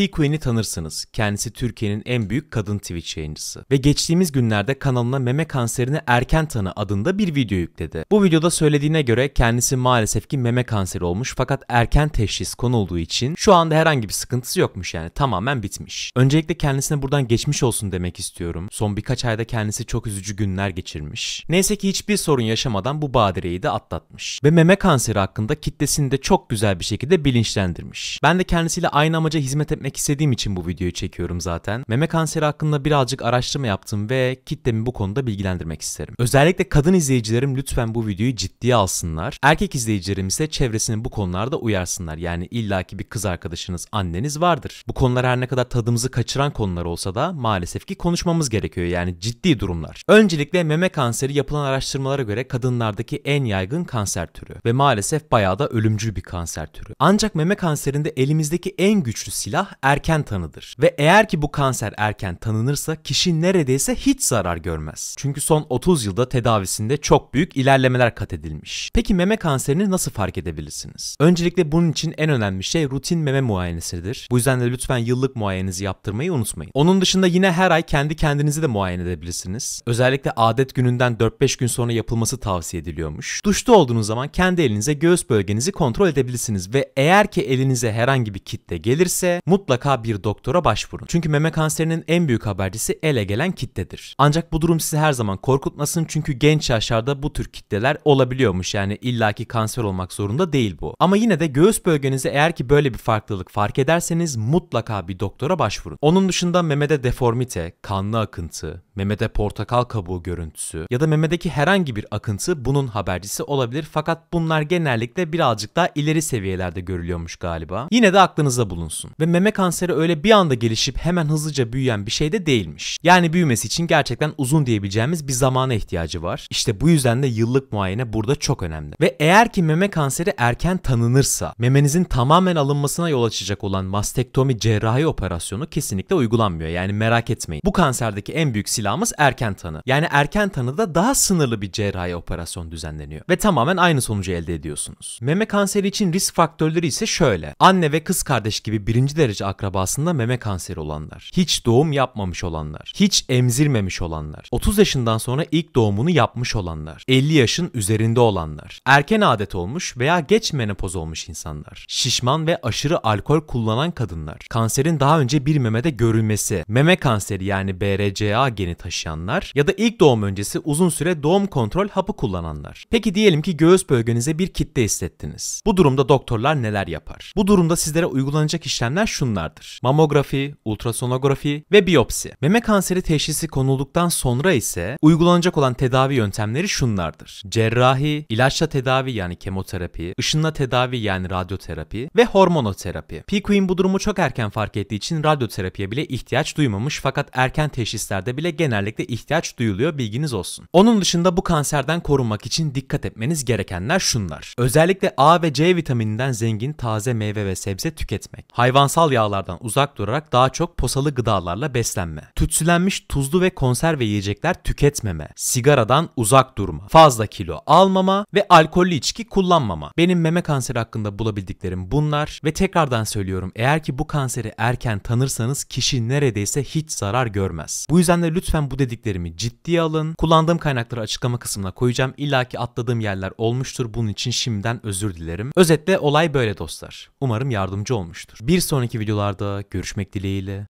P-Queen'i tanırsınız. Kendisi Türkiye'nin en büyük kadın Twitch yayıncısı. Ve geçtiğimiz günlerde kanalına meme kanserini erken tanı adında bir video yükledi. Bu videoda söylediğine göre kendisi maalesef ki meme kanseri olmuş fakat erken teşhis konulduğu için şu anda herhangi bir sıkıntısı yokmuş yani tamamen bitmiş. Öncelikle kendisine buradan geçmiş olsun demek istiyorum. Son birkaç ayda kendisi çok üzücü günler geçirmiş. Neyse ki hiçbir sorun yaşamadan bu badireyi de atlatmış. Ve meme kanseri hakkında kitlesini de çok güzel bir şekilde bilinçlendirmiş. Ben de kendisiyle aynı amaca hizmet etmek bahsetmek istediğim için bu videoyu çekiyorum zaten. Meme kanseri hakkında birazcık araştırma yaptım ve kitlemi bu konuda bilgilendirmek isterim. Özellikle kadın izleyicilerim lütfen bu videoyu ciddiye alsınlar. Erkek izleyicilerim ise çevresini bu konularda uyarsınlar. Yani illaki bir kız arkadaşınız, anneniz vardır. Bu konular her ne kadar tadımızı kaçıran konular olsa da maalesef ki konuşmamız gerekiyor. Yani ciddi durumlar. Öncelikle meme kanseri yapılan araştırmalara göre kadınlardaki en yaygın kanser türü ve maalesef bayağı da ölümcül bir kanser türü. Ancak meme kanserinde elimizdeki en güçlü silah erken tanıdır. Ve eğer ki bu kanser erken tanınırsa kişi neredeyse hiç zarar görmez. Çünkü son 30 yılda tedavisinde çok büyük ilerlemeler kat edilmiş. Peki meme kanserini nasıl fark edebilirsiniz? Öncelikle bunun için en önemli şey rutin meme muayenesidir. Bu yüzden de lütfen yıllık muayenenizi yaptırmayı unutmayın. Onun dışında yine her ay kendi kendinizi de muayene edebilirsiniz. Özellikle adet gününden 4-5 gün sonra yapılması tavsiye ediliyormuş. Duşta olduğunuz zaman kendi elinize göğüs bölgenizi kontrol edebilirsiniz ve eğer ki elinize herhangi bir kitle gelirse mutlaka mutlaka bir doktora başvurun. Çünkü meme kanserinin en büyük habercisi ele gelen kitledir. Ancak bu durum sizi her zaman korkutmasın çünkü genç yaşlarda bu tür kitleler olabiliyormuş yani illaki kanser olmak zorunda değil bu. Ama yine de göğüs bölgenize eğer ki böyle bir farklılık fark ederseniz mutlaka bir doktora başvurun. Onun dışında memede deformite, kanlı akıntı, memede portakal kabuğu görüntüsü ya da memedeki herhangi bir akıntı bunun habercisi olabilir fakat bunlar genellikle birazcık daha ileri seviyelerde görülüyormuş galiba. Yine de aklınızda bulunsun. Ve meme kanseri öyle bir anda gelişip hemen hızlıca büyüyen bir şey de değilmiş. Yani büyümesi için gerçekten uzun diyebileceğimiz bir zamana ihtiyacı var. İşte bu yüzden de yıllık muayene burada çok önemli. Ve eğer ki meme kanseri erken tanınırsa memenizin tamamen alınmasına yol açacak olan mastektomi cerrahi operasyonu kesinlikle uygulanmıyor. Yani merak etmeyin. Bu kanserdeki en büyük silah silahımız erken tanı. Yani erken tanıda daha sınırlı bir cerrahi operasyon düzenleniyor ve tamamen aynı sonucu elde ediyorsunuz. Meme kanseri için risk faktörleri ise şöyle. Anne ve kız kardeş gibi birinci derece akrabasında meme kanseri olanlar, hiç doğum yapmamış olanlar, hiç emzirmemiş olanlar, 30 yaşından sonra ilk doğumunu yapmış olanlar, 50 yaşın üzerinde olanlar, erken adet olmuş veya geç menopoz olmuş insanlar, şişman ve aşırı alkol kullanan kadınlar, kanserin daha önce bir memede görülmesi, meme kanseri yani BRCA geni madeni taşıyanlar ya da ilk doğum öncesi uzun süre doğum kontrol hapı kullananlar. Peki diyelim ki göğüs bölgenize bir kitle hissettiniz. Bu durumda doktorlar neler yapar? Bu durumda sizlere uygulanacak işlemler şunlardır. Mamografi, ultrasonografi ve biyopsi. Meme kanseri teşhisi konulduktan sonra ise uygulanacak olan tedavi yöntemleri şunlardır. Cerrahi, ilaçla tedavi yani kemoterapi, ışınla tedavi yani radyoterapi ve hormonoterapi. P. bu durumu çok erken fark ettiği için radyoterapiye bile ihtiyaç duymamış fakat erken teşhislerde bile genellikle ihtiyaç duyuluyor bilginiz olsun. Onun dışında bu kanserden korunmak için dikkat etmeniz gerekenler şunlar. Özellikle A ve C vitamininden zengin taze meyve ve sebze tüketmek. Hayvansal yağlardan uzak durarak daha çok posalı gıdalarla beslenme. Tütsülenmiş tuzlu ve konserve yiyecekler tüketmeme. Sigaradan uzak durma. Fazla kilo almama ve alkollü içki kullanmama. Benim meme kanseri hakkında bulabildiklerim bunlar ve tekrardan söylüyorum eğer ki bu kanseri erken tanırsanız kişi neredeyse hiç zarar görmez. Bu yüzden de lütfen lütfen bu dediklerimi ciddiye alın. Kullandığım kaynakları açıklama kısmına koyacağım. İlla ki atladığım yerler olmuştur. Bunun için şimdiden özür dilerim. Özetle olay böyle dostlar. Umarım yardımcı olmuştur. Bir sonraki videolarda görüşmek dileğiyle.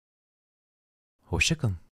Hoşçakalın.